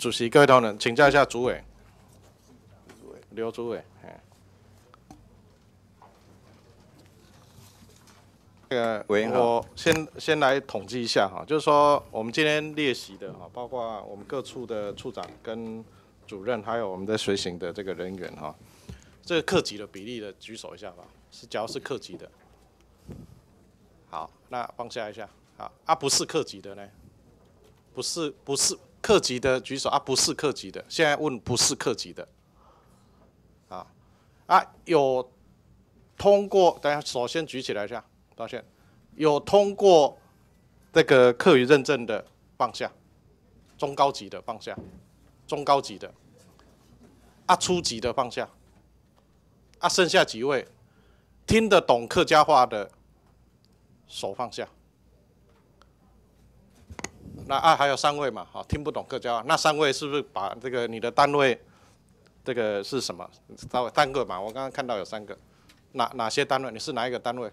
主席、各位同仁，请教一下主委，刘主委。哎，个我先先来统计一下哈，就是说我们今天列席的哈，包括我们各处的处长跟主任，还有我们的随行的这个人员哈，这个客籍的比例的举手一下吧，是只要是客籍的。好，那放下一下。好，啊不是客籍的呢，不是不是。客籍的举手啊，不是客籍的，现在问不是客籍的，啊啊有通过，等下首先举起来一下，抱歉，有通过这个客语认证的放下，中高级的放下，中高级的，啊初级的放下，啊剩下几位听得懂客家话的手放下。那啊，还有三位嘛，好，听不懂，客家话，那三位是不是把这个你的单位，这个是什么？三位？三个嘛，我刚刚看到有三个，哪哪些单位？你是哪一个单位？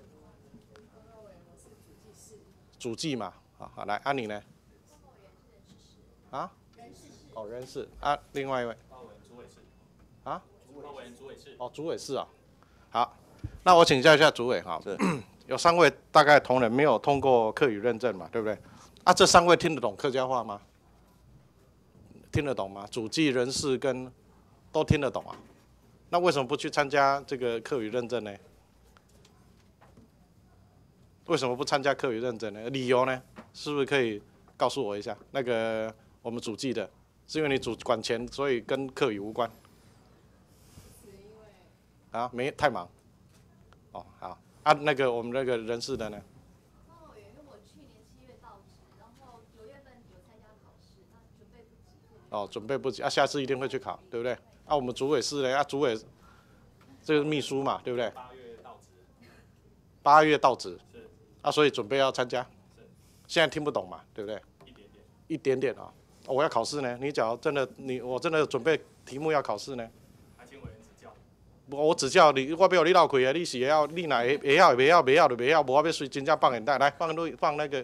主计嘛，好，好来，安你呢？啊？哦人事啊，另外一位。啊？主委是。哦主委是啊，好，那我请教一下主委哈，有三位大概同仁没有通过课语认证嘛，对不对？啊，这三位听得懂客家话吗？听得懂吗？主计人事跟都听得懂啊，那为什么不去参加这个课语认证呢？为什么不参加课语认证呢？理由呢？是不是可以告诉我一下？那个我们主计的，是因为你主管钱，所以跟课语无关。啊，没太忙。哦，好啊，那个我们那个人事的呢？哦，准备不及啊，下次一定会去考，对不对？啊，我们主委是嘞，啊主委，这个秘书嘛，对不对？八月到职。八月到职。是。啊，所以准备要参加。是。现在听不懂嘛，对不对？一点点。一点点啊，我要考试呢。你假如真的，你我真的准备题目要考试呢。还请委员指教。我我指教你，我不要你闹鬼啊！你是要你那会也要？会要？会要？不，我不谁真正放很大，来放录放那个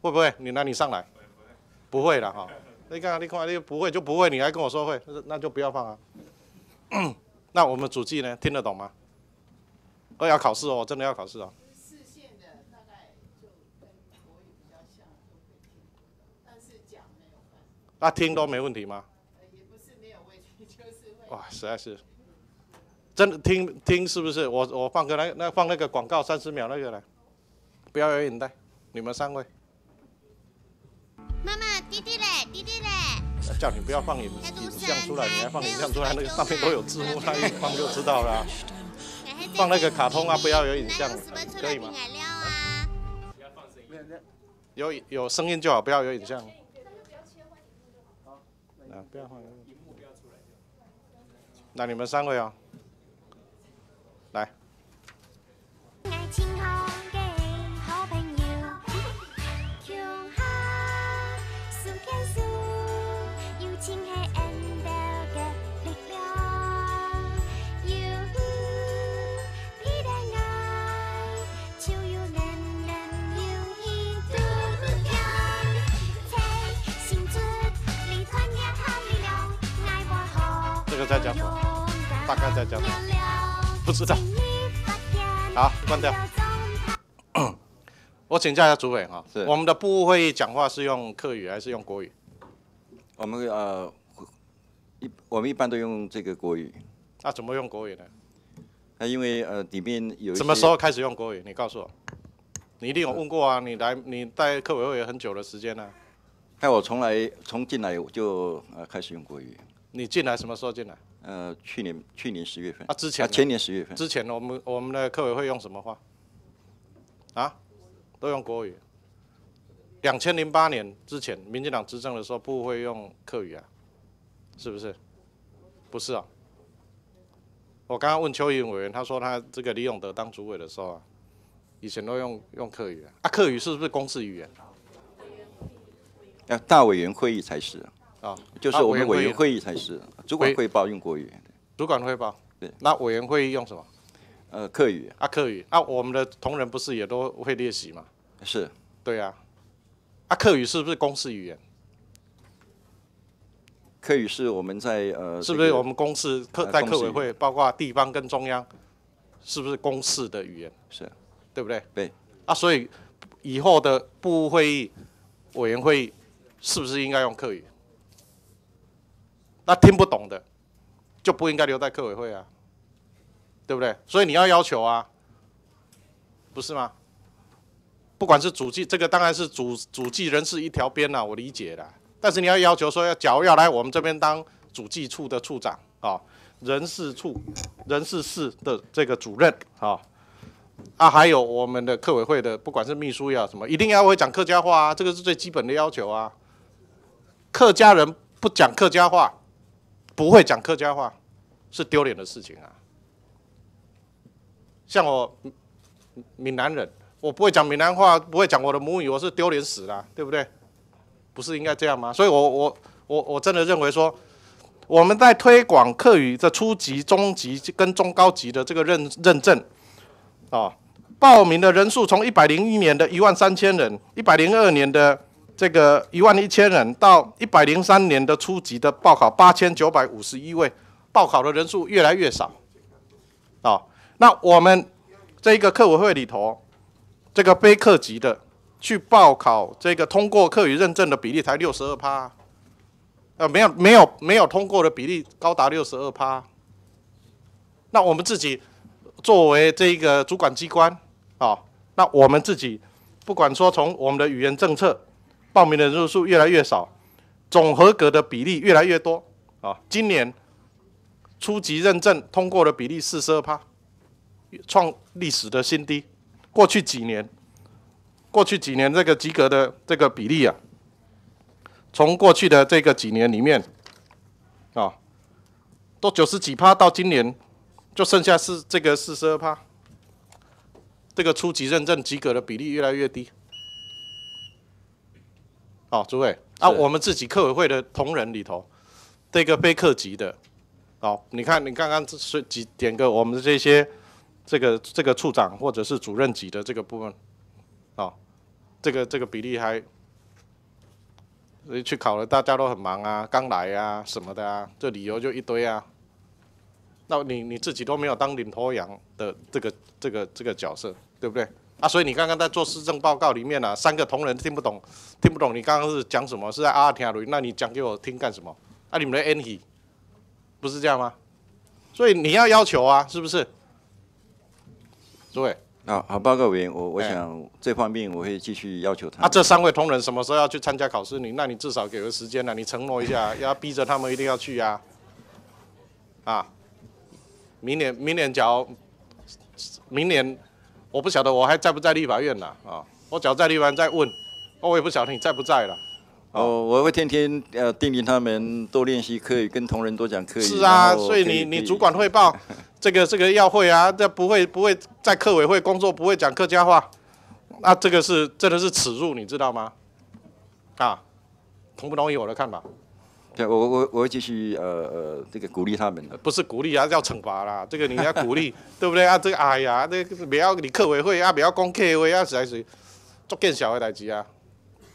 会不会？你那你上来。不会。不会了哈。你看你看你不会就不会，你还跟我说会，那就不要放啊。那我们主机呢？听得懂吗？要考试哦，真的要考试哦。那听都没问题吗？哇，实在是，真的听听是不是？我我放个那那放那个广告三十秒那个来，不要有眼袋，你们三位。你不要放影影像出来，你还放影像出来？那个上面都有字幕，那放就知道了。放那个卡通啊，不要有影像，可以吗？有有声音就好，不要有影像。啊，不要那你们三个呀？在讲什大概在讲，不知道。好，关掉。我请教一下，主委哈，是我们的部务会议讲话是用客语还是用国语？我们呃一我们一般都用这个国语。那怎么用国语呢？那因为呃里面有。什么时候开始用国语？你告诉我。你一定有问过啊？你来你待客委会很久的时间呢。那我从来从进来我就呃开始用国语。你进来什么时候进来？呃，去年去年十月份。啊，之前？啊，前年十月份。之前我们我们的客委会用什么话？啊？都用国语。两千零八年之前，民进党执政的时候不会用客语啊，是不是？不是啊。我刚刚问邱委员，他说他这个李永德当主委的时候啊，以前都用用客语啊。啊，客语是不是公事语言？要大委员会议才是。啊，就是我们委员会议才是主管汇报用国语，主管汇报对，那委员会议用什么？呃，客语啊，客语啊，我们的同仁不是也都会练习吗？是，对啊，啊，客语是不是公式语言？客语是我们在呃，是不是我们公司客在客委会，包括地方跟中央，是不是公司的语言？是，对不对？对，啊，所以以后的部会议、委员会议是不是应该用客语？那听不懂的，就不应该留在客委会啊，对不对？所以你要要求啊，不是吗？不管是主计，这个当然是主主计人事一条边啦，我理解的。但是你要要求说要假如要来我们这边当主计处的处长啊，人事处人事室的这个主任啊，啊，还有我们的客委会的，不管是秘书要什么，一定要会讲客家话啊，这个是最基本的要求啊。客家人不讲客家话。不会讲客家话，是丢脸的事情啊！像我闽南人，我不会讲闽南话，不会讲我的母语，我是丢脸死啦，对不对？不是应该这样吗？所以，我我我我真的认为说，我们在推广客语的初级、中级跟中高级的这个认认证啊，报名的人数从一百零一年的一万三千人，一百零二年的。这个一万一千人到一百零三年的初级的报考八千九百五十一位，报考的人数越来越少，啊，那我们这一个课委会里头，这个非课级的去报考这个通过课语认证的比例才六十二趴，啊，没有没有没有通过的比例高达六十二趴，那我们自己作为这一个主管机关啊，那我们自己不管说从我们的语言政策。报名的人数越来越少，总合格的比例越来越多啊！今年初级认证通过的比例四十二趴，创历史的新低。过去几年，过去几年这个及格的这个比例啊，从过去的这个几年里面啊，都九十几趴，到今年就剩下四这个四十二趴，这个初级认证及格的比例越来越低。好，诸位，啊，我们自己客委会的同仁里头，这个非客级的，好，你看你刚刚是几点个？我们的这些这个这个处长或者是主任级的这个部分，啊，这个这个比例还，所以去考了，大家都很忙啊，刚来啊什么的啊，这理由就一堆啊。那你你自己都没有当领头羊的这个这个这个角色，对不对？啊，所以你刚刚在做市政报告里面呢，三个同仁听不懂，听不懂你刚刚是讲什么，是在阿天语，那你讲给我听干什么？啊，你们的 N T，不是这样吗？所以你要要求啊，是不是？诸位，啊，好，报告委员，我我想这方面我会继续要求他。啊，这三位同仁什么时候要去参加考试？你，那你至少给个时间呢，你承诺一下，要逼着他们一定要去啊！啊，明年，明年交，明年。我不晓得我还在不在立法院了啊！我只要在立法院再问，我也不晓得你在不在了。哦，我会天天呃叮咛他们多练习可以跟同仁多讲可以。是啊，所以你你主管汇报，这个这个要会啊，这不会不会在客委会工作，不会讲客家话，那这个是真的是耻辱，你知道吗？啊，同不同意我的看法？对，我我我会继续呃呃这个鼓励他们的，不是鼓励啊，要惩罚啦。这个你要鼓励，对不对啊？这个哎呀，这个不要你客委会啊，不要攻 K 委啊，实在是做更小的代志啊？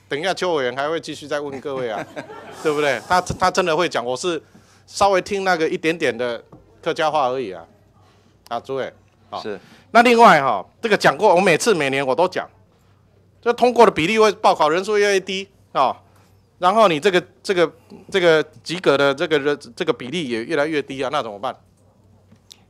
等一下邱委员还会继续再问各位啊，对不对？他他真的会讲，我是稍微听那个一点点的客家话而已啊啊，诸位啊，是。那另外哈，这个讲过，我每次每年我都讲，这通过的比例会报考人数越来越低啊。然后你这个这个这个及格的这个这个比例也越来越低啊，那怎么办？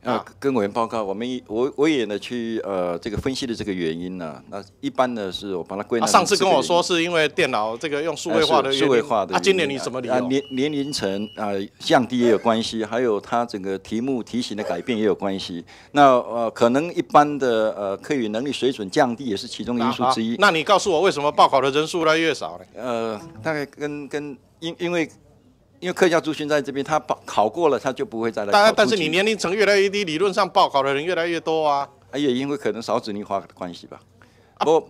啊，跟委员报告，我们我我也呢去呃这个分析的这个原因呢，那一般呢是我帮他归纳。上次跟我说是因为电脑这个用数位化的。数位化的。啊，今年你怎么理？啊年年龄层啊降低也有关系，还有它整个题目题型的改变也有关系。那呃可能一般的呃课语能力水准降低也是其中因素之一。那你告诉我为什么报考的人数越来越少呢？呃，大概跟跟因因为。因为客家族群在这边，他报考过了，他就不会再来。但但是你年龄层越来越低，理论上报考的人越来越多啊。哎呀，因为可能少子女化的关系吧。不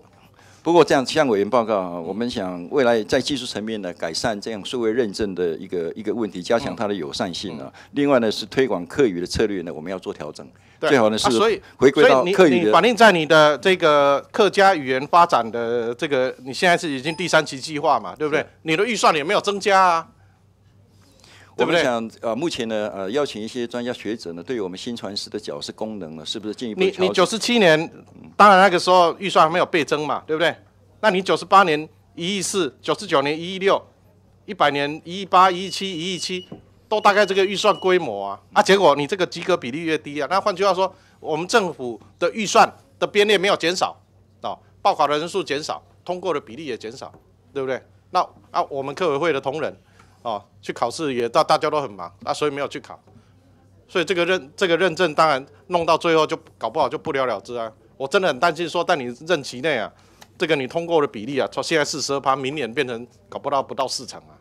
不过这样向委员报告啊，我们想未来在技术层面呢，改善这样数位认证的一个一个问题，加强它的友善性啊。另外呢，是推广客语的策略呢，我们要做调整。最好呢是所以回归到客语的。反定在你的这个客家语言发展的这个，你现在是已经第三期计划嘛，对不对？你的预算有没有增加啊？对不对？像呃，目前呢，呃，邀请一些专家学者呢，对于我们新传师的角色功能呢，是不是进一步？你你九十七年，当然那个时候预算还没有倍增嘛，对不对？那你九十八年一亿四，九十九年一亿六，一百年一亿八，一亿七，一亿七，都大概这个预算规模啊啊！结果你这个及格比例越低啊，那换句话说，我们政府的预算的编列没有减少哦，报考的人数减少，通过的比例也减少，对不对？那啊，我们科委会的同仁。哦，去考试也大，大家都很忙啊，所以没有去考，所以这个认这个认证当然弄到最后就搞不好就不了了之啊。我真的很担心说，在你任期内啊，这个你通过的比例啊，从现在四十二趴，明年变成搞不到不到四成啊。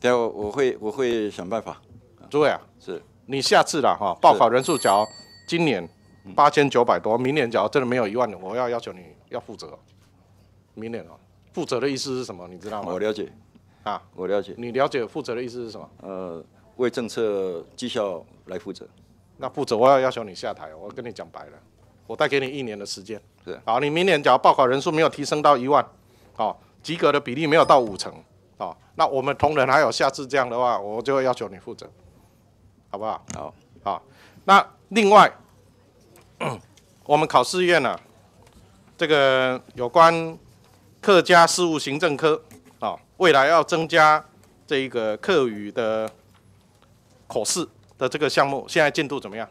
对啊，我会我会想办法。诸位啊，是你下次了哈，报考人数只要今年八千九百多，明年只要真的没有一万，我要要求你要负责。明年啊，负责的意思是什么，你知道吗？我了解。啊，我了解。你了解负责的意思是什么？呃，为政策绩效来负责。那负责，我要要求你下台，我跟你讲白了，我再给你一年的时间。是。好，你明年只要报考人数没有提升到一万，啊，及格的比例没有到五成，啊，那我们同仁还有下次这样的话，我就要求你负责，好不好？好。好。那另外，我们考试院啊，这个有关客家事务行政科。未来要增加这一个课语的口试的这个项目，现在进度怎么样？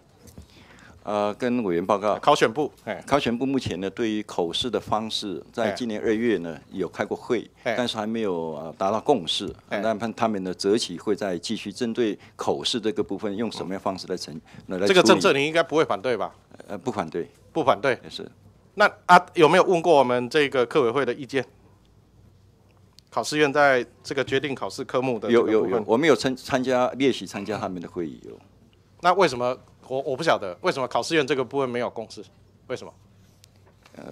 呃，跟委员报告。考选部，考选部目前呢，对于口试的方式，在今年二月呢有开过会，但是还没有达到共识。那他们他们的择期会再继续针对口试这个部分，用什么样方式来成、那来这个政策，你应该不会反对吧？呃，不反对，不反对是。那啊，有没有问过我们这个课委会的意见？考试院在这个决定考试科目的有有有，我们有参参加练习，参加他们的会议有。那为什么我我不晓得为什么考试院这个部分没有共识？为什么？呃，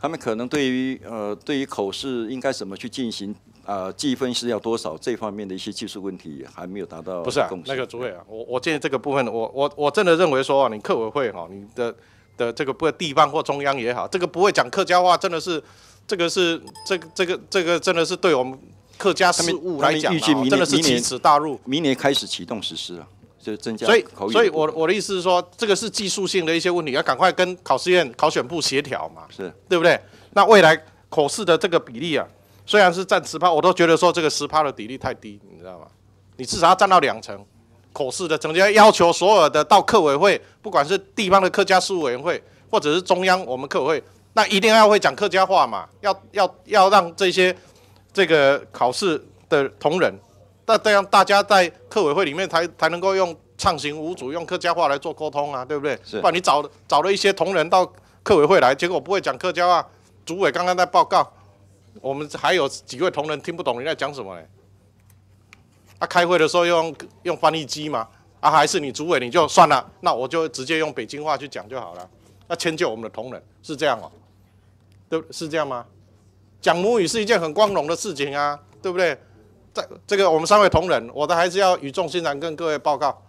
他们可能对于呃对于口试应该怎么去进行啊，计分是要多少这方面的一些技术问题还没有达到不是啊，那个主委啊，我我建议这个部分，我我我真的认为说啊，你客委会哈，你的的这个不地方或中央也好，这个不会讲客家话，真的是。这个是这个这个这个真的是对我们客家事务来讲，真的是奇耻大辱。明年开始启动实施了，就增加。所以所以，我我的意思是说，这个是技术性的一些问题，要赶快跟考试院考选部协调嘛，是，对不对？那未来口试的这个比例啊，虽然是占十趴，我都觉得说这个十趴的比例太低，你知道吗？你至少要占到两成。口试的，总之要求所有的到客委会，不管是地方的客家事务委员会，或者是中央我们客委会。那一定要会讲客家话嘛？要要要让这些这个考试的同仁，那这样大家在客委会里面才才能够用畅行无阻，用客家话来做沟通啊，对不对？不然你找找了一些同仁到客委会来，结果不会讲客家话。主委刚刚在报告，我们还有几位同仁听不懂你在讲什么嘞？啊，开会的时候用用翻译机嘛？啊，还是你主委你就算了，那我就直接用北京话去讲就好了。要迁就我们的同仁是这样哦，对，是这样吗？讲母语是一件很光荣的事情啊，对不对？在这个我们三位同仁，我的还是要语重心长跟各位报告，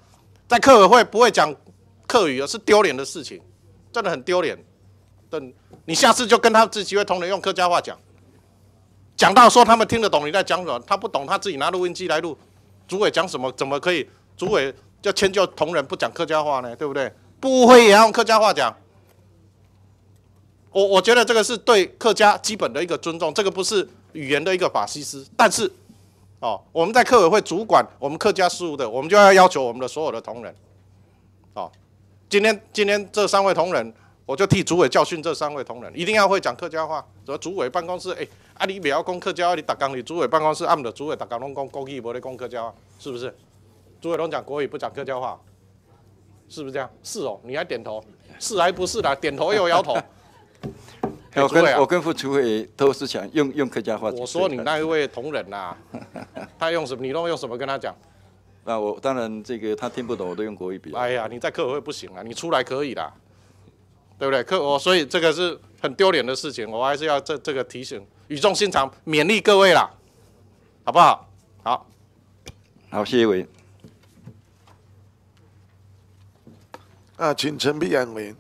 在客委会不会讲客语，是丢脸的事情，真的很丢脸。等你下次就跟他这几位同仁用客家话讲，讲到说他们听得懂，你在讲什么，他不懂，他自己拿录音机来录。主委讲什么，怎么可以主委要迁就同仁不讲客家话呢？对不对？不会也要用客家话讲。我我觉得这个是对客家基本的一个尊重，这个不是语言的一个法西斯。但是，哦，我们在客委会主管我们客家事务的，我们就要要求我们的所有的同仁，哦，今天今天这三位同仁，我就替主委教训这三位同仁，一定要会讲客家话。怎主委办公室？哎，啊，你不要讲客家话，你打工，你主委办公室按的主委打工拢讲国语，不讲客家话，是不是？主委拢讲国语，不讲客家话，是不是这样？是哦，你还点头，是还不是啦？点头又摇头。我跟我跟副主委都是讲用用客家话。我说你那一位同仁呐，他用什么？你都用什么跟他讲？那我当然这个他听不懂，我都用国语比。哎呀，你在客委会不行啊，你出来可以啦，对不对？客我所以这个是很丢脸的事情，我还是要这这个提醒，语重心长勉励各位啦，好不好？好，好，谢谢伟。啊，请陈碧安委员。